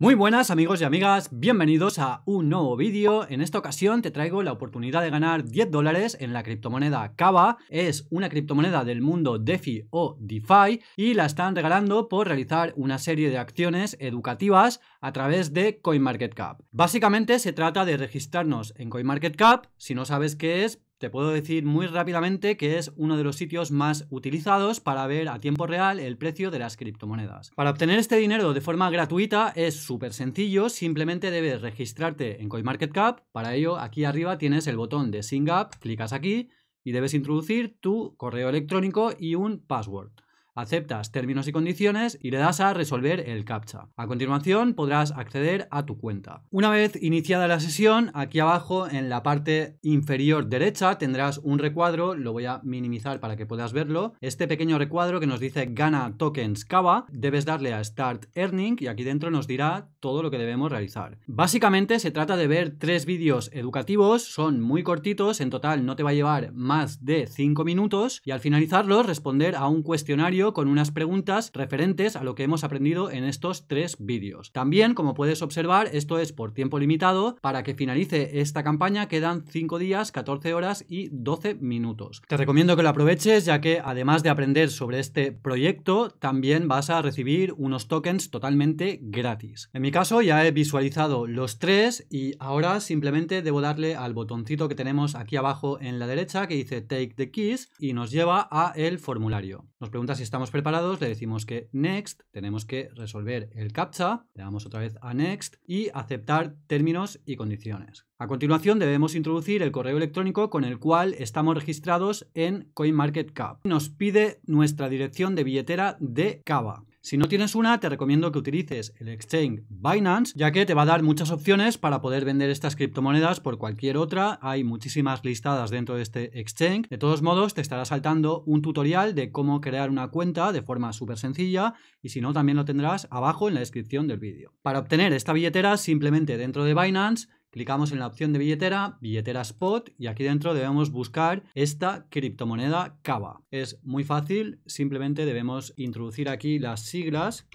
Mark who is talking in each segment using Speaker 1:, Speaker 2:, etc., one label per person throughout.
Speaker 1: Muy buenas amigos y amigas, bienvenidos a un nuevo vídeo. En esta ocasión te traigo la oportunidad de ganar 10 dólares en la criptomoneda Kava. Es una criptomoneda del mundo DeFi o DeFi y la están regalando por realizar una serie de acciones educativas a través de CoinMarketCap. Básicamente se trata de registrarnos en CoinMarketCap. Si no sabes qué es, te puedo decir muy rápidamente que es uno de los sitios más utilizados para ver a tiempo real el precio de las criptomonedas. Para obtener este dinero de forma gratuita es súper sencillo, simplemente debes registrarte en CoinMarketCap, para ello aquí arriba tienes el botón de sign Up, clicas aquí y debes introducir tu correo electrónico y un password aceptas términos y condiciones y le das a resolver el CAPTCHA. A continuación podrás acceder a tu cuenta. Una vez iniciada la sesión, aquí abajo en la parte inferior derecha tendrás un recuadro, lo voy a minimizar para que puedas verlo, este pequeño recuadro que nos dice gana tokens Cava. debes darle a Start Earning y aquí dentro nos dirá todo lo que debemos realizar. Básicamente se trata de ver tres vídeos educativos, son muy cortitos, en total no te va a llevar más de 5 minutos y al finalizarlos responder a un cuestionario con unas preguntas referentes a lo que hemos aprendido en estos tres vídeos. También, como puedes observar, esto es por tiempo limitado. Para que finalice esta campaña quedan 5 días, 14 horas y 12 minutos. Te recomiendo que lo aproveches ya que además de aprender sobre este proyecto, también vas a recibir unos tokens totalmente gratis. En mi caso ya he visualizado los tres y ahora simplemente debo darle al botoncito que tenemos aquí abajo en la derecha que dice Take the Keys y nos lleva a el formulario. Nos pregunta si está preparados, le decimos que next, tenemos que resolver el captcha, le damos otra vez a next y aceptar términos y condiciones. A continuación debemos introducir el correo electrónico con el cual estamos registrados en CoinMarketCap. Nos pide nuestra dirección de billetera de Cava. Si no tienes una, te recomiendo que utilices el exchange Binance, ya que te va a dar muchas opciones para poder vender estas criptomonedas por cualquier otra. Hay muchísimas listadas dentro de este exchange. De todos modos, te estará saltando un tutorial de cómo crear una cuenta de forma súper sencilla y si no, también lo tendrás abajo en la descripción del vídeo. Para obtener esta billetera, simplemente dentro de Binance Clicamos en la opción de billetera, billetera spot y aquí dentro debemos buscar esta criptomoneda Cava. Es muy fácil, simplemente debemos introducir aquí las siglas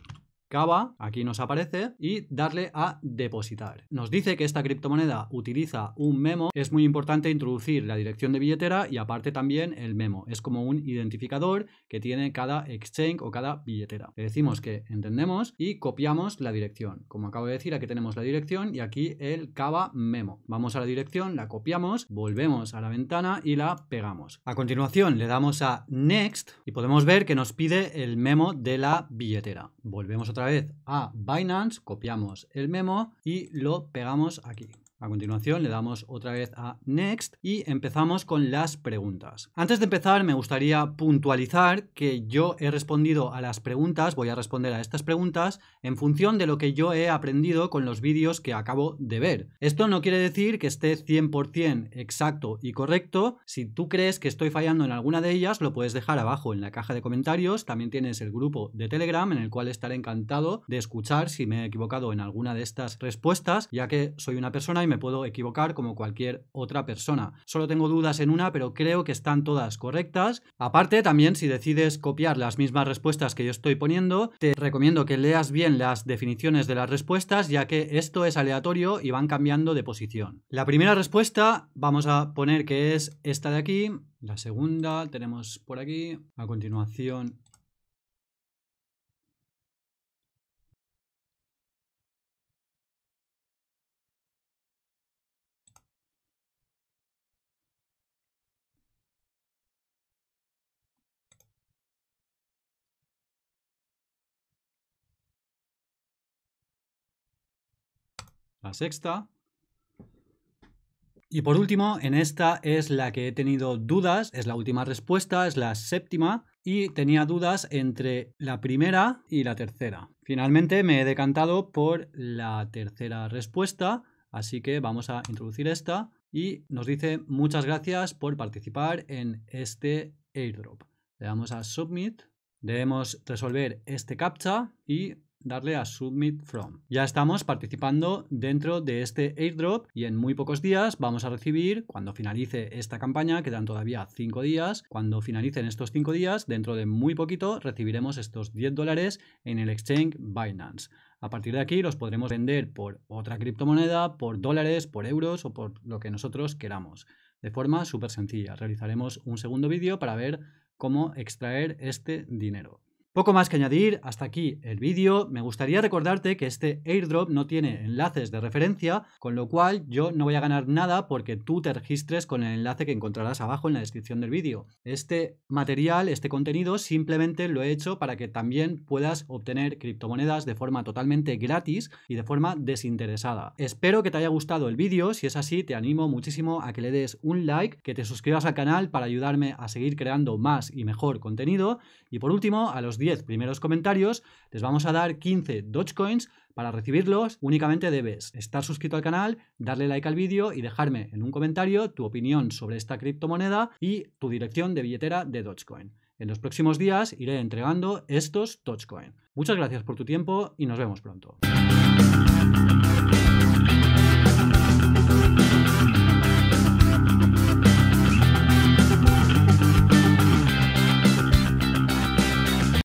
Speaker 1: Cava, aquí nos aparece, y darle a depositar. Nos dice que esta criptomoneda utiliza un memo, es muy importante introducir la dirección de billetera y aparte también el memo, es como un identificador que tiene cada exchange o cada billetera. Le decimos que entendemos y copiamos la dirección. Como acabo de decir, aquí tenemos la dirección y aquí el Cava memo. Vamos a la dirección, la copiamos, volvemos a la ventana y la pegamos. A continuación le damos a Next y podemos ver que nos pide el memo de la billetera. Volvemos otra vez a Binance, copiamos el memo y lo pegamos aquí. A continuación le damos otra vez a Next y empezamos con las preguntas. Antes de empezar me gustaría puntualizar que yo he respondido a las preguntas, voy a responder a estas preguntas en función de lo que yo he aprendido con los vídeos que acabo de ver. Esto no quiere decir que esté 100% exacto y correcto. Si tú crees que estoy fallando en alguna de ellas, lo puedes dejar abajo en la caja de comentarios. También tienes el grupo de Telegram en el cual estaré encantado de escuchar si me he equivocado en alguna de estas respuestas, ya que soy una persona y me puedo equivocar como cualquier otra persona. Solo tengo dudas en una, pero creo que están todas correctas. Aparte, también si decides copiar las mismas respuestas que yo estoy poniendo, te recomiendo que leas bien las definiciones de las respuestas, ya que esto es aleatorio y van cambiando de posición. La primera respuesta vamos a poner que es esta de aquí. La segunda tenemos por aquí. A continuación la sexta. Y por último, en esta es la que he tenido dudas, es la última respuesta, es la séptima, y tenía dudas entre la primera y la tercera. Finalmente me he decantado por la tercera respuesta, así que vamos a introducir esta y nos dice muchas gracias por participar en este airdrop. Le damos a submit, debemos resolver este captcha y darle a Submit From. Ya estamos participando dentro de este airdrop y en muy pocos días vamos a recibir, cuando finalice esta campaña, quedan todavía cinco días, cuando finalicen estos cinco días, dentro de muy poquito recibiremos estos 10 dólares en el exchange Binance. A partir de aquí los podremos vender por otra criptomoneda, por dólares, por euros o por lo que nosotros queramos. De forma súper sencilla. Realizaremos un segundo vídeo para ver cómo extraer este dinero. Poco más que añadir, hasta aquí el vídeo. Me gustaría recordarte que este airdrop no tiene enlaces de referencia, con lo cual yo no voy a ganar nada porque tú te registres con el enlace que encontrarás abajo en la descripción del vídeo. Este material, este contenido, simplemente lo he hecho para que también puedas obtener criptomonedas de forma totalmente gratis y de forma desinteresada. Espero que te haya gustado el vídeo, si es así te animo muchísimo a que le des un like, que te suscribas al canal para ayudarme a seguir creando más y mejor contenido y por último a los 10 primeros comentarios, les vamos a dar 15 Dogecoins. Para recibirlos únicamente debes estar suscrito al canal, darle like al vídeo y dejarme en un comentario tu opinión sobre esta criptomoneda y tu dirección de billetera de Dogecoin. En los próximos días iré entregando estos Dogecoin. Muchas gracias por tu tiempo y nos vemos pronto.